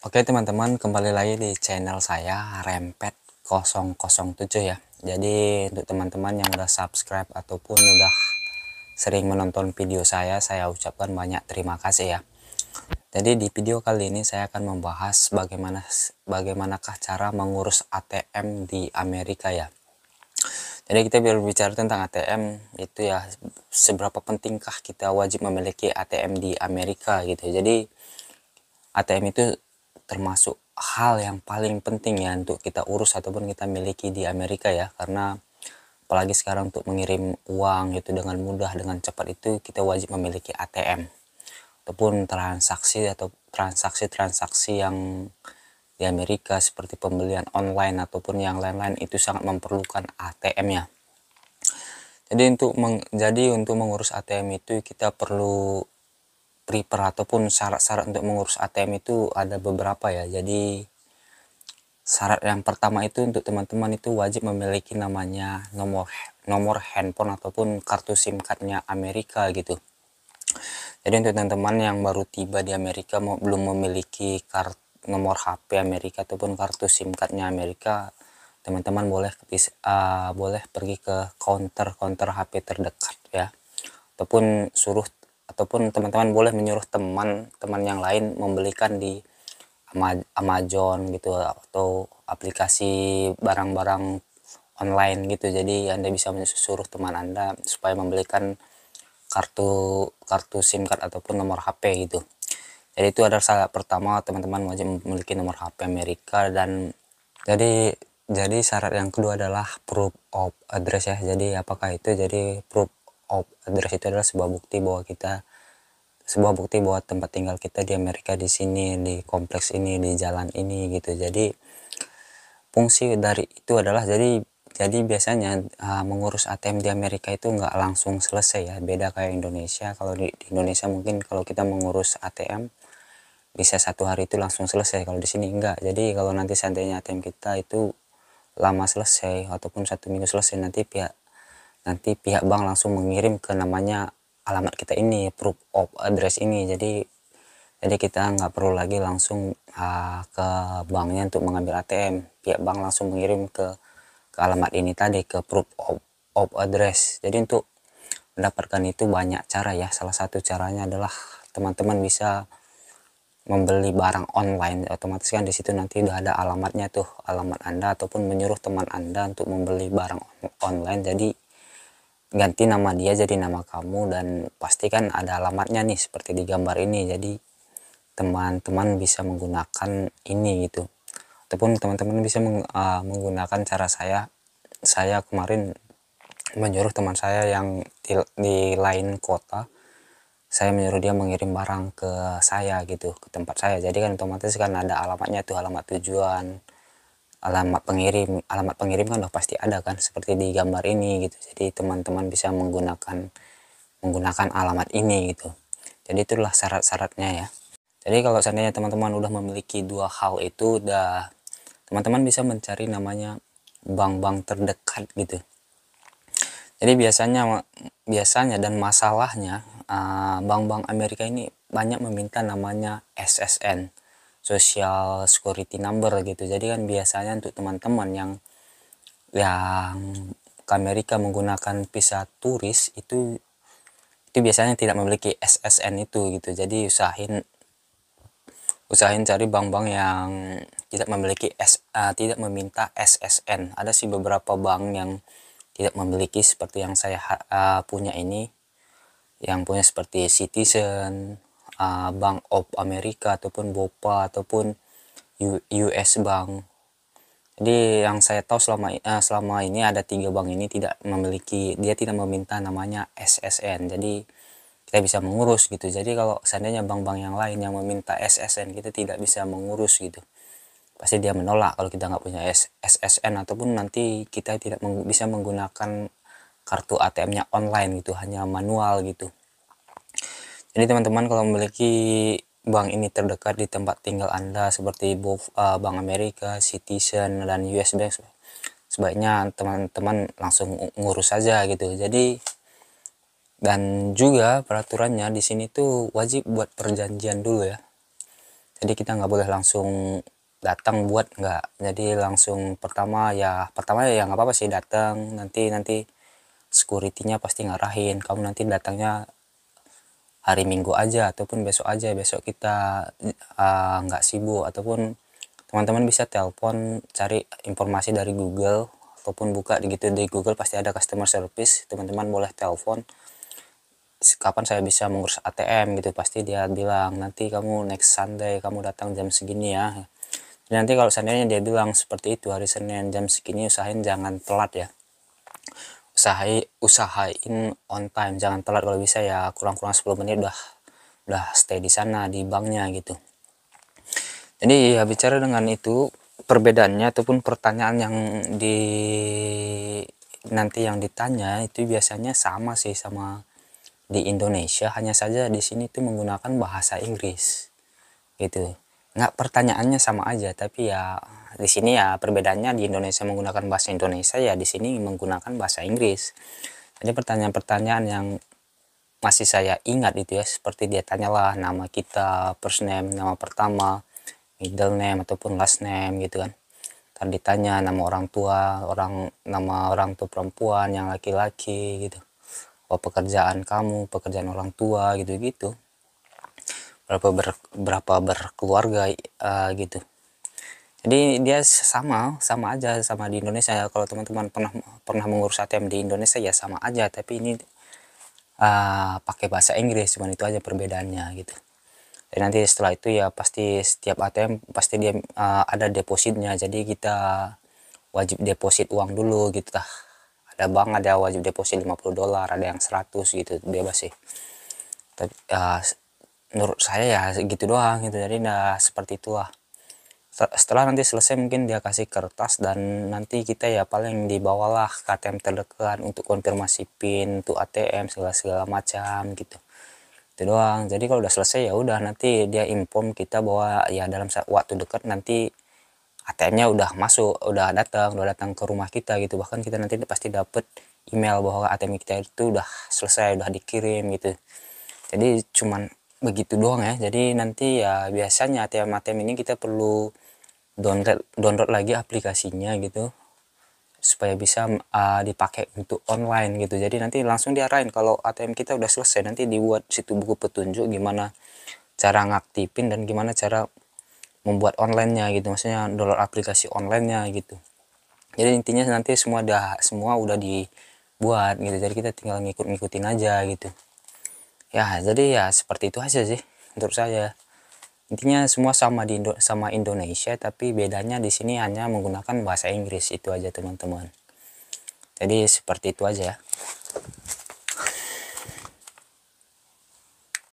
Oke teman-teman kembali lagi di channel saya Rempet 007 ya Jadi untuk teman-teman yang udah subscribe ataupun udah sering menonton video saya Saya ucapkan banyak terima kasih ya Jadi di video kali ini saya akan membahas bagaimana bagaimanakah cara mengurus ATM di Amerika ya jadi kita berbicara tentang ATM itu ya seberapa pentingkah kita wajib memiliki ATM di Amerika gitu. Ya. Jadi ATM itu termasuk hal yang paling penting ya untuk kita urus ataupun kita miliki di Amerika ya karena apalagi sekarang untuk mengirim uang itu dengan mudah dengan cepat itu kita wajib memiliki ATM ataupun transaksi atau transaksi-transaksi yang di Amerika seperti pembelian online ataupun yang lain-lain itu sangat memerlukan ATM ya jadi untuk meng, untuk mengurus ATM itu kita perlu prepare ataupun syarat-syarat untuk mengurus ATM itu ada beberapa ya jadi syarat yang pertama itu untuk teman-teman itu wajib memiliki namanya nomor nomor handphone ataupun kartu SIM cardnya Amerika gitu jadi untuk teman-teman yang baru tiba di Amerika mau belum memiliki kartu nomor HP Amerika ataupun kartu SIM cardnya Amerika teman-teman boleh uh, boleh pergi ke counter counter HP terdekat ya ataupun suruh ataupun teman-teman boleh menyuruh teman-teman yang lain membelikan di Amazon gitu atau aplikasi barang-barang online gitu jadi anda bisa menyuruh teman anda supaya membelikan kartu kartu SIM card ataupun nomor HP gitu jadi itu adalah syarat pertama teman-teman wajib memiliki nomor HP Amerika dan jadi jadi syarat yang kedua adalah proof of address ya jadi apakah itu jadi proof of address itu adalah sebuah bukti bahwa kita sebuah bukti bahwa tempat tinggal kita di Amerika di sini di kompleks ini di jalan ini gitu jadi fungsi dari itu adalah jadi jadi biasanya uh, mengurus ATM di Amerika itu nggak langsung selesai ya beda kayak Indonesia kalau di, di Indonesia mungkin kalau kita mengurus ATM bisa satu hari itu langsung selesai kalau di sini enggak jadi kalau nanti seandainya ATM kita itu lama selesai ataupun satu minggu selesai nanti pihak nanti pihak bank langsung mengirim ke namanya alamat kita ini proof of address ini jadi jadi kita nggak perlu lagi langsung uh, ke banknya untuk mengambil ATM pihak bank langsung mengirim ke ke alamat ini tadi ke proof of, of address jadi untuk mendapatkan itu banyak cara ya salah satu caranya adalah teman-teman bisa membeli barang online otomatis kan di situ nanti udah ada alamatnya tuh alamat anda ataupun menyuruh teman anda untuk membeli barang on online jadi ganti nama dia jadi nama kamu dan pastikan ada alamatnya nih seperti di gambar ini jadi teman-teman bisa menggunakan ini gitu ataupun teman-teman bisa meng, uh, menggunakan cara saya saya kemarin menyuruh teman saya yang di, di lain kota saya menyuruh dia mengirim barang ke saya gitu ke tempat saya jadi kan otomatis kan ada alamatnya tuh alamat tujuan alamat pengirim alamat pengirim kan udah pasti ada kan seperti di gambar ini gitu jadi teman-teman bisa menggunakan menggunakan alamat ini gitu jadi itulah syarat-syaratnya ya jadi kalau seandainya teman-teman udah memiliki dua hal itu udah teman-teman bisa mencari namanya bank-bank terdekat gitu jadi biasanya biasanya dan masalahnya Ah, bank-bank uh, Amerika ini banyak meminta namanya SSN Social Security Number gitu jadi kan biasanya untuk teman-teman yang yang ke Amerika menggunakan visa turis itu itu biasanya tidak memiliki SSN itu gitu jadi usahin usahin cari bank-bank yang tidak memiliki S, uh, tidak meminta SSN ada sih beberapa bank yang tidak memiliki seperti yang saya uh, punya ini yang punya seperti Citizen, uh, Bank of America ataupun BOPA ataupun US Bank. Jadi yang saya tahu selama uh, selama ini ada tiga bank ini tidak memiliki dia tidak meminta namanya SSN. Jadi kita bisa mengurus gitu. Jadi kalau seandainya bank-bank yang lain yang meminta SSN kita tidak bisa mengurus gitu. Pasti dia menolak kalau kita nggak punya SSN ataupun nanti kita tidak meng bisa menggunakan kartu ATM-nya online gitu hanya manual gitu jadi teman-teman kalau memiliki bank ini terdekat di tempat tinggal anda seperti eh, Bank Amerika, Citizen dan US Bank sebaiknya teman-teman langsung ngurus saja gitu jadi dan juga peraturannya di sini tuh wajib buat perjanjian dulu ya jadi kita nggak boleh langsung datang buat nggak jadi langsung pertama ya pertama ya nggak apa-apa sih datang nanti nanti security-nya pasti ngarahin kamu nanti datangnya hari minggu aja ataupun besok aja besok kita eh, nggak uh, sibuk ataupun teman-teman bisa telepon cari informasi dari Google ataupun buka gitu di Google pasti ada customer service teman-teman boleh telepon kapan saya bisa mengurus ATM gitu pasti dia bilang nanti kamu next Sunday kamu datang jam segini ya Jadi nanti kalau seandainya dia bilang seperti itu hari Senin jam segini usahain jangan telat ya usahai usahain on time jangan telat kalau bisa ya kurang-kurang 10 menit udah udah stay di sana di banknya gitu jadi ya bicara dengan itu perbedaannya ataupun pertanyaan yang di nanti yang ditanya itu biasanya sama sih sama di Indonesia hanya saja di sini tuh menggunakan bahasa Inggris gitu nggak pertanyaannya sama aja tapi ya di sini ya perbedaannya di Indonesia menggunakan bahasa Indonesia ya di sini menggunakan bahasa Inggris jadi pertanyaan-pertanyaan yang masih saya ingat itu ya seperti dia tanyalah nama kita first name nama pertama middle name ataupun last name gitu kan tadi ditanya nama orang tua orang nama orang tua perempuan yang laki-laki gitu oh pekerjaan kamu pekerjaan orang tua gitu-gitu berapa ber, berapa berkeluarga uh, gitu jadi dia sama sama aja sama di Indonesia kalau teman-teman pernah pernah mengurus ATM di Indonesia ya sama aja tapi ini uh, pakai bahasa Inggris cuman itu aja perbedaannya gitu dan nanti setelah itu ya pasti setiap ATM pasti dia uh, ada depositnya jadi kita wajib deposit uang dulu gitu lah ada bank ada ya, wajib deposit 50 dolar ada yang 100 gitu bebas sih tapi uh, menurut saya ya gitu doang gitu jadi nah seperti itu lah setelah nanti selesai mungkin dia kasih kertas dan nanti kita ya paling dibawalah ke ATM terdekat untuk konfirmasi PIN untuk ATM segala segala macam gitu itu doang jadi kalau udah selesai ya udah nanti dia inform kita bahwa ya dalam waktu dekat nanti ATM-nya udah masuk udah datang udah datang ke rumah kita gitu bahkan kita nanti pasti dapet email bahwa ATM kita itu udah selesai udah dikirim gitu jadi cuman begitu doang ya jadi nanti ya biasanya ATM ATM ini kita perlu download download lagi aplikasinya gitu supaya bisa uh, dipakai untuk online gitu jadi nanti langsung diarahin kalau ATM kita udah selesai nanti dibuat situ buku petunjuk gimana cara ngaktifin dan gimana cara membuat onlinenya gitu maksudnya download aplikasi onlinenya gitu jadi intinya nanti semua dah semua udah dibuat gitu jadi kita tinggal ngikut ngikutin aja gitu ya jadi ya seperti itu aja sih untuk saya intinya semua sama di Indo sama Indonesia tapi bedanya di sini hanya menggunakan bahasa Inggris itu aja teman-teman jadi seperti itu aja